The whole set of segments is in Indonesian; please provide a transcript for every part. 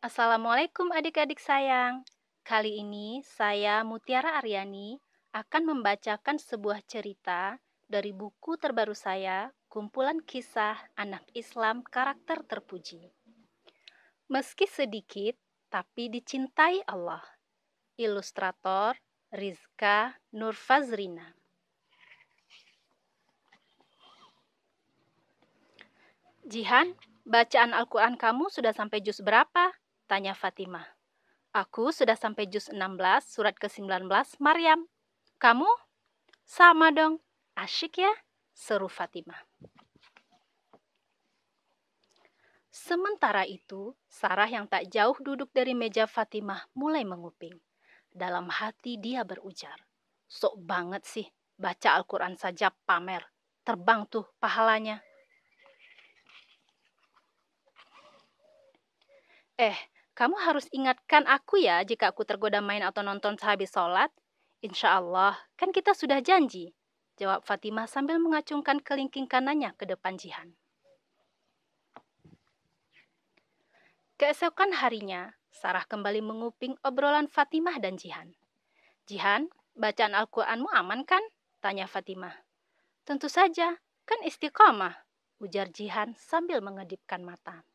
Assalamualaikum adik-adik sayang. Kali ini saya Mutiara Aryani akan membacakan sebuah cerita dari buku terbaru saya, Kumpulan Kisah Anak Islam Karakter Terpuji. Meski sedikit, tapi dicintai Allah. Ilustrator Rizka Nurfazrina. Jihan, bacaan Al-Quran kamu sudah sampai juz berapa? Tanya Fatimah. Aku sudah sampai juz 16, surat ke-19, Maryam. Kamu? Sama dong. Asyik ya, seru Fatimah. Sementara itu, Sarah yang tak jauh duduk dari meja Fatimah mulai menguping. Dalam hati dia berujar, sok banget sih baca Al-Quran saja pamer. Terbang tuh pahalanya. Eh, kamu harus ingatkan aku ya jika aku tergoda main atau nonton sehabis sholat. Insya Allah, kan kita sudah janji. Jawab Fatimah sambil mengacungkan kelingking kanannya ke depan Jihan. Keesokan harinya, Sarah kembali menguping obrolan Fatimah dan Jihan. Jihan, bacaan Al-Quranmu aman kan? Tanya Fatimah. Tentu saja, kan istiqomah, ujar Jihan sambil mengedipkan mata.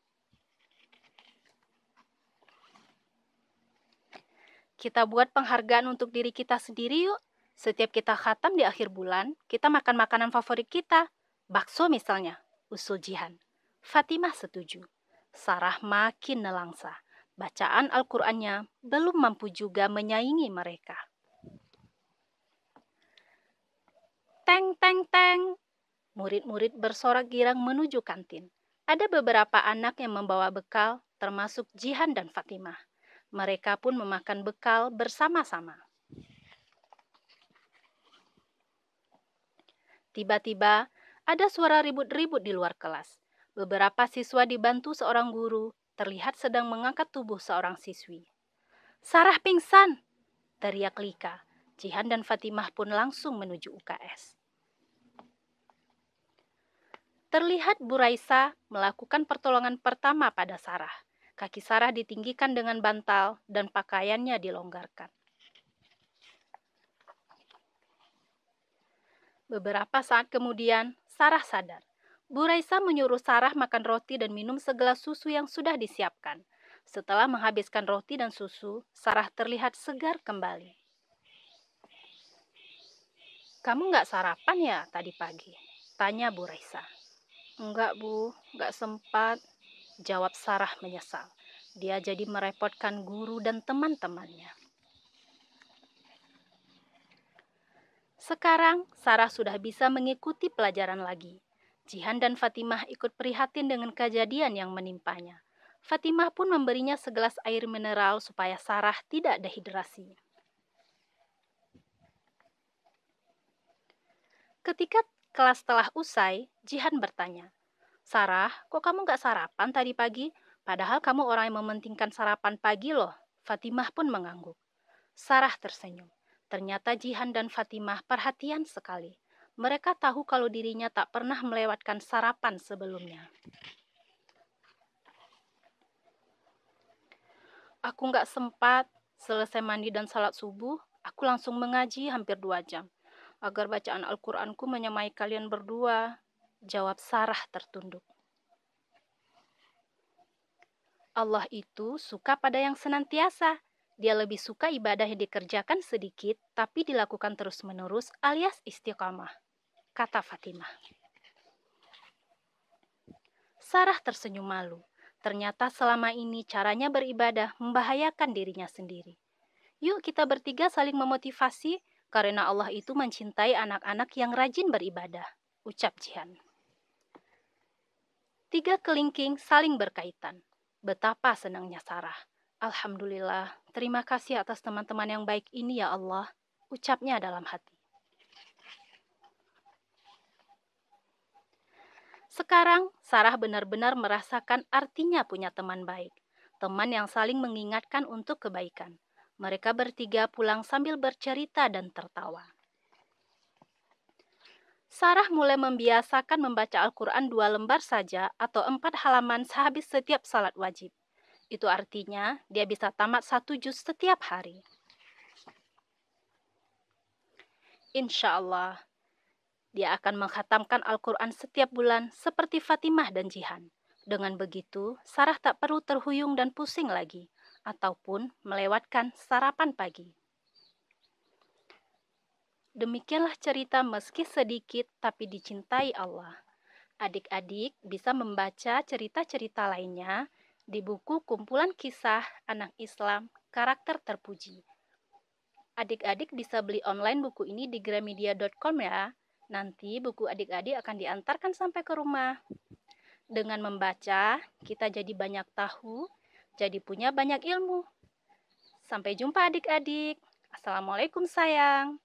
Kita buat penghargaan untuk diri kita sendiri yuk. Setiap kita khatam di akhir bulan, kita makan makanan favorit kita. Bakso misalnya, usul Jihan. Fatimah setuju. Sarah makin nelangsa. Bacaan Al-Qur'annya belum mampu juga menyaingi mereka. Teng teng teng. Murid-murid bersorak girang menuju kantin. Ada beberapa anak yang membawa bekal, termasuk Jihan dan Fatimah. Mereka pun memakan bekal bersama-sama. Tiba-tiba, ada suara ribut-ribut di luar kelas. Beberapa siswa dibantu seorang guru, terlihat sedang mengangkat tubuh seorang siswi. Sarah pingsan, teriak Lika. Jihan dan Fatimah pun langsung menuju UKS. Terlihat Bu Raisa melakukan pertolongan pertama pada Sarah. Kaki Sarah ditinggikan dengan bantal dan pakaiannya dilonggarkan. Beberapa saat kemudian, Sarah sadar. Bu Raisa menyuruh Sarah makan roti dan minum segelas susu yang sudah disiapkan. Setelah menghabiskan roti dan susu, Sarah terlihat segar kembali. Kamu nggak sarapan ya tadi pagi? Tanya Bu Raisa. Enggak, Bu. Nggak sempat. Jawab Sarah menyesal. Dia jadi merepotkan guru dan teman-temannya. Sekarang, Sarah sudah bisa mengikuti pelajaran lagi. Jihan dan Fatimah ikut prihatin dengan kejadian yang menimpanya. Fatimah pun memberinya segelas air mineral supaya Sarah tidak dehidrasi. Ketika kelas telah usai, Jihan bertanya, Sarah, kok kamu gak sarapan tadi pagi? Padahal kamu orang yang mementingkan sarapan pagi loh. Fatimah pun mengangguk. Sarah tersenyum. Ternyata Jihan dan Fatimah perhatian sekali. Mereka tahu kalau dirinya tak pernah melewatkan sarapan sebelumnya. Aku gak sempat. Selesai mandi dan salat subuh, aku langsung mengaji hampir dua jam. Agar bacaan Al-Quranku menyamai kalian berdua. Jawab Sarah tertunduk. Allah itu suka pada yang senantiasa. Dia lebih suka ibadah yang dikerjakan sedikit, tapi dilakukan terus-menerus alias istiqamah, kata Fatimah. Sarah tersenyum malu. Ternyata selama ini caranya beribadah membahayakan dirinya sendiri. Yuk kita bertiga saling memotivasi karena Allah itu mencintai anak-anak yang rajin beribadah, ucap Jihan. Tiga kelingking saling berkaitan. Betapa senangnya Sarah. Alhamdulillah, terima kasih atas teman-teman yang baik ini ya Allah, ucapnya dalam hati. Sekarang, Sarah benar-benar merasakan artinya punya teman baik. Teman yang saling mengingatkan untuk kebaikan. Mereka bertiga pulang sambil bercerita dan tertawa. Sarah mulai membiasakan membaca Al-Quran dua lembar saja atau empat halaman sehabis setiap salat wajib. Itu artinya dia bisa tamat satu juz setiap hari. Insya Allah, dia akan menghatamkan Al-Quran setiap bulan seperti Fatimah dan Jihan. Dengan begitu, Sarah tak perlu terhuyung dan pusing lagi, ataupun melewatkan sarapan pagi. Demikianlah cerita meski sedikit tapi dicintai Allah. Adik-adik bisa membaca cerita-cerita lainnya di buku kumpulan kisah anak Islam karakter terpuji. Adik-adik bisa beli online buku ini di gramedia.com ya. Nanti buku adik-adik akan diantarkan sampai ke rumah. Dengan membaca, kita jadi banyak tahu, jadi punya banyak ilmu. Sampai jumpa adik-adik. Assalamualaikum sayang.